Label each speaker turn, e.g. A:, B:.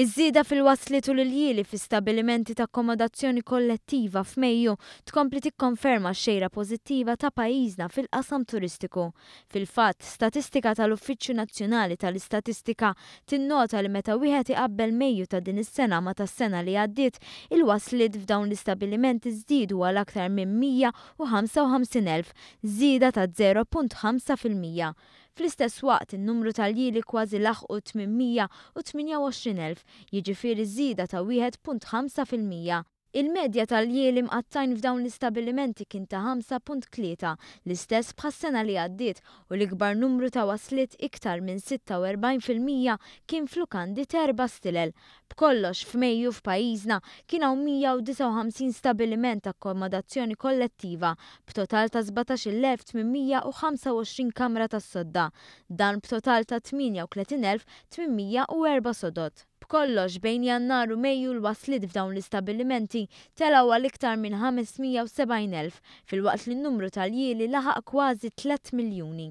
A: Iż-żieda fil-waslit u il-jieli fi stabilimenti ta' akkomodazzjoni kollettiva f'Mejju tkompli tikkonferma xejra pożittiva ta' pajjiżna fil-qasam turistiku. Fil-fatt, statistika tal-Uffiċċju Nazzjonali tal-Istatistika tinnota li meta wieħed iqabbel Mejju ta' din is-sena ma ta' sena li għaddiet, il-waslit f'dawn l-istabilimenti żdiedu għal aktar minn 155,000, żieda ta' 0.5 fil-mija. Fl-istess waqt in-numru tal-jili kważi laħqu 828.000 jiġifieri żieda ta' 1.5 fil Il-medja tal-jielim għattajn f'dawn l-istabilimenti kien ta' 5.3 l-istess bħassena li għaddiet u l-ikbar numru ta' waslit iktar minn 46% kien flukandi terba stilel. B'kollox f'Mejju f'pajjiżna kien hawn 159 stabiliment akkomodazzjoni kollettiva b'total ta' 17,825 kamra tas-sodda, dan b'total ta' 38,804 sodot. Kollox bejn jannar u Mejju l waslid f'dawn l istabilimenti telaw għal iktar minn 570.000 fil-waqt li n-numru tal-jieli laħaq kważi 3 miljuni.